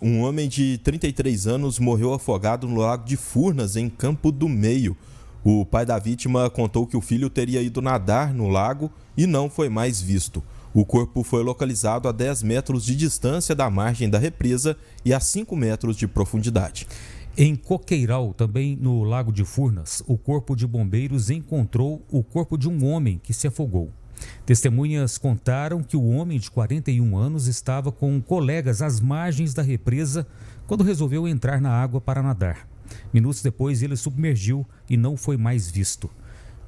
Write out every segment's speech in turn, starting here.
Um homem de 33 anos morreu afogado no lago de Furnas, em Campo do Meio. O pai da vítima contou que o filho teria ido nadar no lago e não foi mais visto. O corpo foi localizado a 10 metros de distância da margem da represa e a 5 metros de profundidade. Em Coqueiral, também no Lago de Furnas, o Corpo de Bombeiros encontrou o corpo de um homem que se afogou. Testemunhas contaram que o homem de 41 anos estava com colegas às margens da represa quando resolveu entrar na água para nadar. Minutos depois, ele submergiu e não foi mais visto.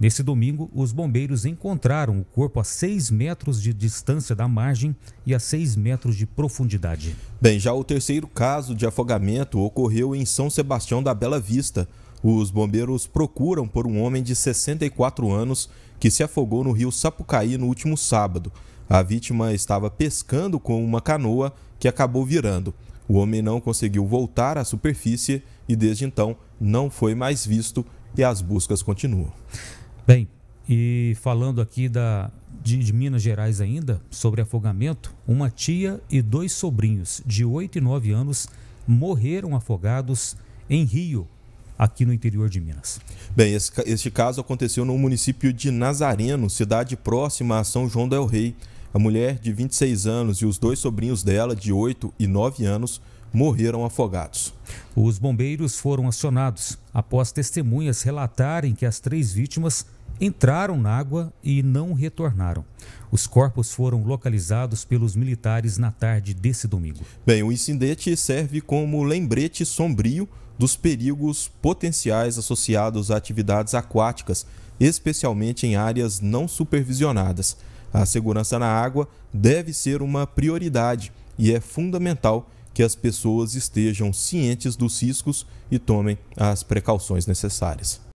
Nesse domingo, os bombeiros encontraram o corpo a 6 metros de distância da margem e a 6 metros de profundidade. Bem, já o terceiro caso de afogamento ocorreu em São Sebastião da Bela Vista. Os bombeiros procuram por um homem de 64 anos que se afogou no rio Sapucaí no último sábado. A vítima estava pescando com uma canoa que acabou virando. O homem não conseguiu voltar à superfície e desde então não foi mais visto e as buscas continuam. Bem, e falando aqui da, de, de, Minas Gerais ainda, sobre afogamento, uma tia e dois sobrinhos de 8 e 9 anos morreram afogados em Rio, aqui no interior de Minas. Bem, esse, este caso aconteceu no município de Nazareno, cidade próxima a São João del Rei. A mulher de 26 anos e os dois sobrinhos dela, de 8 e 9 anos, morreram afogados. Os bombeiros foram acionados após testemunhas relatarem que as três vítimas entraram na água e não retornaram. Os corpos foram localizados pelos militares na tarde desse domingo. Bem, o incidente serve como lembrete sombrio dos perigos potenciais associados a atividades aquáticas, especialmente em áreas não supervisionadas. A segurança na água deve ser uma prioridade e é fundamental que as pessoas estejam cientes dos riscos e tomem as precauções necessárias.